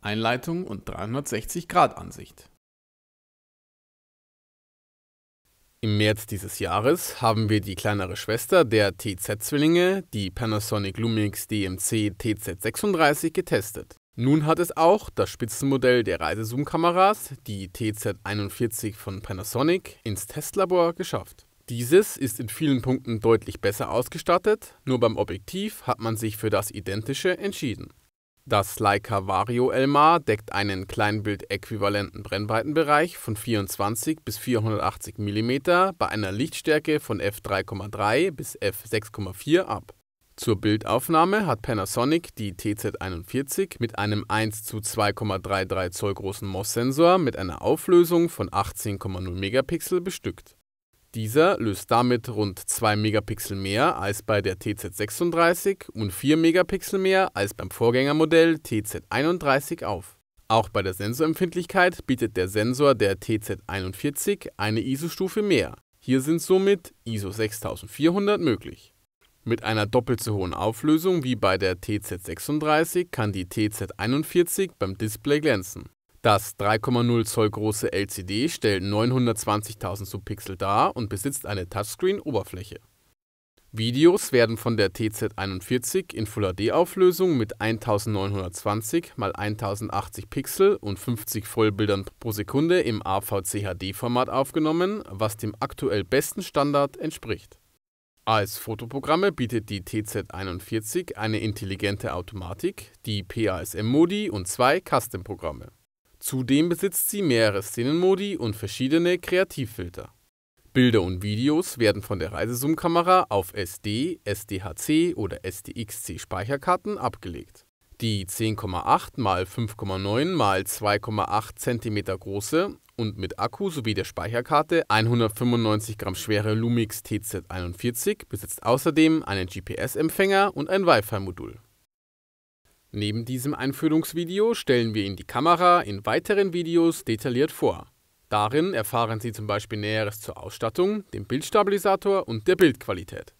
Einleitung und 360-Grad-Ansicht. Im März dieses Jahres haben wir die kleinere Schwester der TZ-Zwillinge, die Panasonic Lumix DMC TZ36, getestet. Nun hat es auch das Spitzenmodell der Reisezoom-Kameras, die TZ41 von Panasonic, ins Testlabor geschafft. Dieses ist in vielen Punkten deutlich besser ausgestattet, nur beim Objektiv hat man sich für das identische entschieden. Das Leica Vario Elmar deckt einen Kleinbild-äquivalenten Brennweitenbereich von 24 bis 480 mm bei einer Lichtstärke von f3,3 bis f6,4 ab. Zur Bildaufnahme hat Panasonic die TZ41 mit einem 1 zu 2,33 Zoll großen MOS-Sensor mit einer Auflösung von 18,0 Megapixel bestückt dieser löst damit rund 2 Megapixel mehr als bei der TZ36 und 4 Megapixel mehr als beim Vorgängermodell TZ31 auf. Auch bei der Sensorempfindlichkeit bietet der Sensor der TZ41 eine ISO-Stufe mehr. Hier sind somit ISO 6400 möglich. Mit einer doppelt so hohen Auflösung wie bei der TZ36 kann die TZ41 beim Display glänzen. Das 3,0 Zoll große LCD stellt 920.000 Subpixel dar und besitzt eine Touchscreen-Oberfläche. Videos werden von der TZ41 in Full HD Auflösung mit 1920 x 1080 Pixel und 50 Vollbildern pro Sekunde im AVCHD Format aufgenommen, was dem aktuell besten Standard entspricht. Als Fotoprogramme bietet die TZ41 eine intelligente Automatik, die PASM-Modi und zwei Custom-Programme. Zudem besitzt sie mehrere Szenenmodi und verschiedene Kreativfilter. Bilder und Videos werden von der reisezoom auf SD, SDHC oder SDXC Speicherkarten abgelegt. Die 10,8 x 5,9 x 2,8 cm große und mit Akku sowie der Speicherkarte 195 Gramm schwere Lumix TZ41 besitzt außerdem einen GPS-Empfänger und ein Wi-Fi-Modul. Neben diesem Einführungsvideo stellen wir Ihnen die Kamera in weiteren Videos detailliert vor. Darin erfahren Sie zum Beispiel Näheres zur Ausstattung, dem Bildstabilisator und der Bildqualität.